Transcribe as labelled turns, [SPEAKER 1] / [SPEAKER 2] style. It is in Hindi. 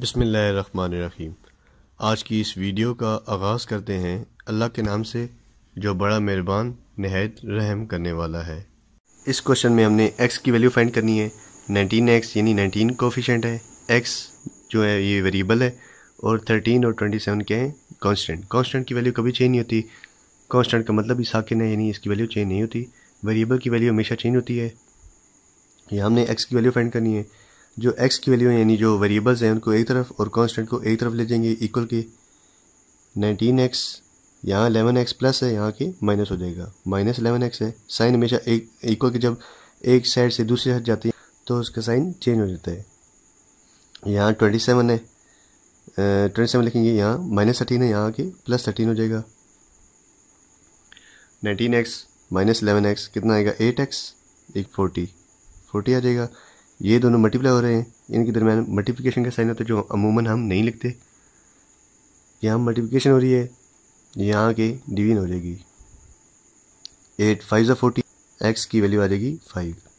[SPEAKER 1] बसमीम आज की इस वीडियो का आगाज़ करते हैं अल्लाह के नाम से जो बड़ा मेहरबान नहायत रहम करने वाला है इस क्वेश्चन में हमने x की वैल्यू फाइंड करनी है नाइनटीन एक्स यानी नाइनटीन कोफिशेंट है x जो है ये वेरिएबल है और थर्टीन और ट्वेंटी सेवन के हैं कॉन्सटेंट कॉन्सटेंट की वैल्यू कभी चेंज नहीं होती कॉन्स्टेंट का मतलब ही साकिन है यानी इसकी वैल्यू चेंज नहीं होती वेरिएबल की वैल्यू हमेशा चेंज होती है ये हमने एक्स की वैल्यू फाइंड करनी है जो एक्स की वैल्यू यानी जो वेरिएबल्स हैं उनको एक तरफ और कांस्टेंट को एक तरफ ले जाएंगे इक्वल के नाइनटीन एक्स यहाँ एलेवन एक्स प्लस है यहाँ के माइनस हो जाएगा माइनस एलेवन एक्स है साइन हमेशा एक इक्वल के जब एक साइड से दूसरी साइड जाती है तो उसका साइन चेंज हो जाता है यहाँ ट्वेंटी सेवन है ट्वेंटी सेवन लिखेंगे यहाँ माइनस थर्टीन है यहाँ के प्लस थर्टीन हो जाएगा nineteen x minus eleven x कितना आएगा एट एक्स एक फोर्टी फोर्टी आ जाएगा ये दोनों मल्टीप्लाई हो रहे हैं इनके दरमियान मल्टीप्लिकेशन का साइन होता है तो जो अमूमन हम नहीं लिखते यहाँ मल्टीप्लिकेशन हो रही है यहाँ के डिवीजन हो जाएगी एट फाइव ज़ा फोर्टी एक्स की वैल्यू आ जाएगी फाइव